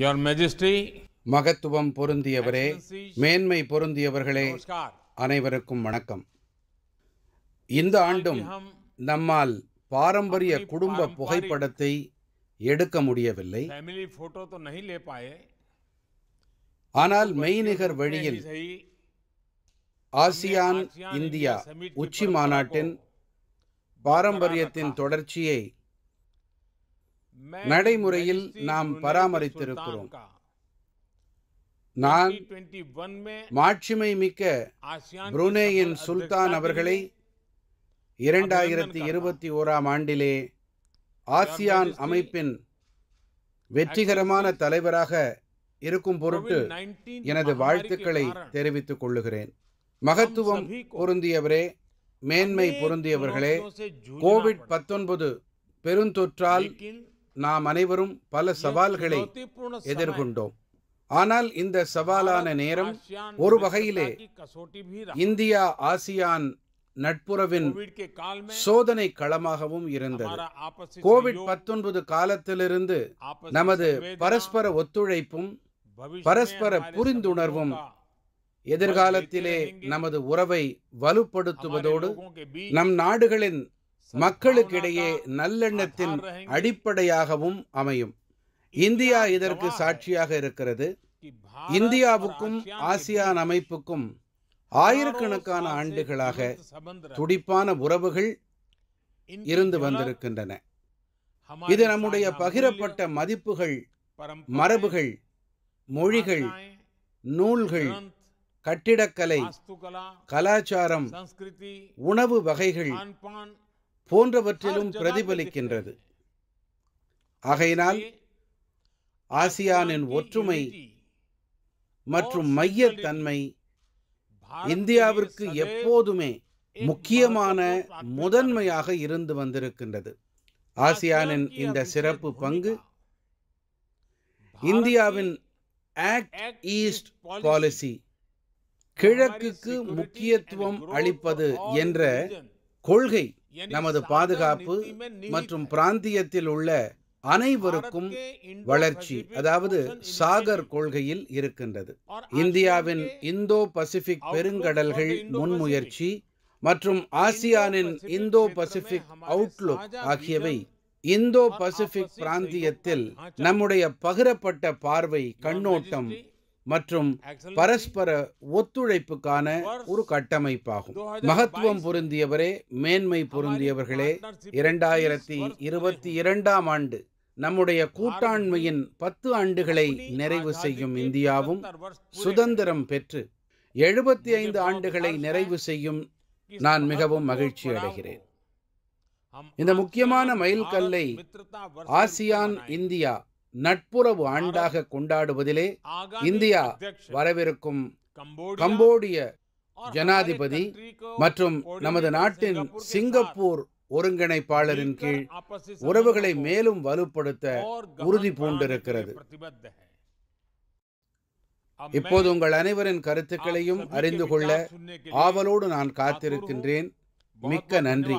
Your மெஜிஸ்ட்ரி மகத்துவம் பொருந்தியவரே மேன்மை பொருந்தியவர்களே அனைவருக்கும் வணக்கம் இந்த ஆண்டும் நம்மால் பாரம்பரிய குடும்ப புகைப்படத்தை எடுக்க முடியவில்லை ஆனால் மெய்நிகர் வழியில் ஆசியான் இந்தியா உச்சி மாநாட்டின் பாரம்பரியத்தின் தொடர்ச்சியை நடைமுறையில் நாம் பராமரித்திருக்கிறோம் நான் மாட்சிமை மிக்க புருனேயின் சுல்தான் அவர்களை இரண்டாயிரத்தி இருபத்தி ஓராம் ஆண்டிலே ஆசியான் அமைப்பின் வெற்றிகரமான தலைவராக இருக்கும் பொருட்டு எனது வாழ்த்துக்களை தெரிவித்துக் கொள்ளுகிறேன் மகத்துவம் பொருந்தியவரே மேன்மை பொருந்தியவர்களே கோவிட் பத்தொன்பது பெருந்தொற்றால் நாம் அனைவரும் பல சவால்களை எதிர்கொண்டோம் ஆனால் இந்த சவாலான நேரம் ஒரு வகையிலே இந்தியா ஆசியான் நட்புறவின் சோதனை களமாகவும் இருந்தது கோவிட் பத்தொன்பது காலத்திலிருந்து நமது பரஸ்பர ஒத்துழைப்பும் பரஸ்பர புரிந்துணர்வும் எதிர்காலத்திலே நமது உறவை வலுப்படுத்துவதோடு நம் நாடுகளின் மக்களுக்கிடையே நல்லெண்ணத்தின் அடிப்படையாகவும் அமையும் இந்தியா இதற்கு சாட்சியாக இருக்கிறது இந்தியாவுக்கும் ஆசியான் அமைப்புக்கும் ஆயிரக்கணக்கான ஆண்டுகளாக துடிப்பான உறவுகள் இருந்து வந்திருக்கின்றன இது நம்முடைய பகிரப்பட்ட மதிப்புகள் மரபுகள் மொழிகள் நூல்கள் கட்டிடக்கலை கலாச்சாரம் உணவு வகைகள் போன்றவற்றிலும் பிரதிபலிக்கின்றது ஆகையினால் ஆசியானின் ஒற்றுமை மற்றும் மையத்தன்மை இந்தியாவிற்கு எப்போதுமே முக்கியமான முதன்மையாக இருந்து வந்திருக்கின்றது ஆசியானின் இந்த சிறப்பு பங்கு இந்தியாவின் ஆக்ட் ஈஸ்ட் பாலிசி கிழக்குக்கு முக்கியத்துவம் அளிப்பது என்ற கொள்கை நமது பாதுகாப்பு மற்றும் பிராந்தியத்தில் உள்ள அனைவருக்கும் வளர்ச்சி அதாவது சாகர் கொள்கையில் இருக்கின்றது இந்தியாவின் இந்தோ பசிபிக் பெருங்கடல்கள் முன்முயற்சி மற்றும் ஆசியானின் இந்தோ பசிபிக் அவுட்லுக் ஆகியவை இந்தோ பசிபிக் பிராந்தியத்தில் நம்முடைய பகிரப்பட்ட பார்வை கண்ணோட்டம் மற்றும் பரஸ்பர ஒத்துழைப்புக்கான ஒரு கட்டமைப்பாகும் மகத்துவம் பொருந்தியவரே மேன்மை பொருந்தியவர்களே இரண்டாயிரத்தி இருபத்தி இரண்டாம் ஆண்டு நம்முடைய கூட்டாண்மையின் பத்து ஆண்டுகளை நிறைவு செய்யும் இந்தியாவும் சுதந்திரம் பெற்று எழுபத்தி ஐந்து ஆண்டுகளை நிறைவு செய்யும் நான் மிகவும் மகிழ்ச்சி அடைகிறேன் இந்த முக்கியமான மைல்கல்லை ஆசியான் இந்தியா நட்புறவு ஆண்டாக கொண்டாடுவதிலே இந்தியா வரவிருக்கும் கம்போடிய ஜனாதிபதி மற்றும் நமது நாட்டின் சிங்கப்பூர் ஒருங்கிணைப்பாளரின் கீழ் உறவுகளை மேலும் வலுப்படுத்த உறுதி பூண்டிருக்கிறது இப்போது உங்கள் அனைவரின் கருத்துக்களையும் அறிந்து கொள்ள ஆவலோடு நான் காத்திருக்கின்றேன் மிக்க நன்றி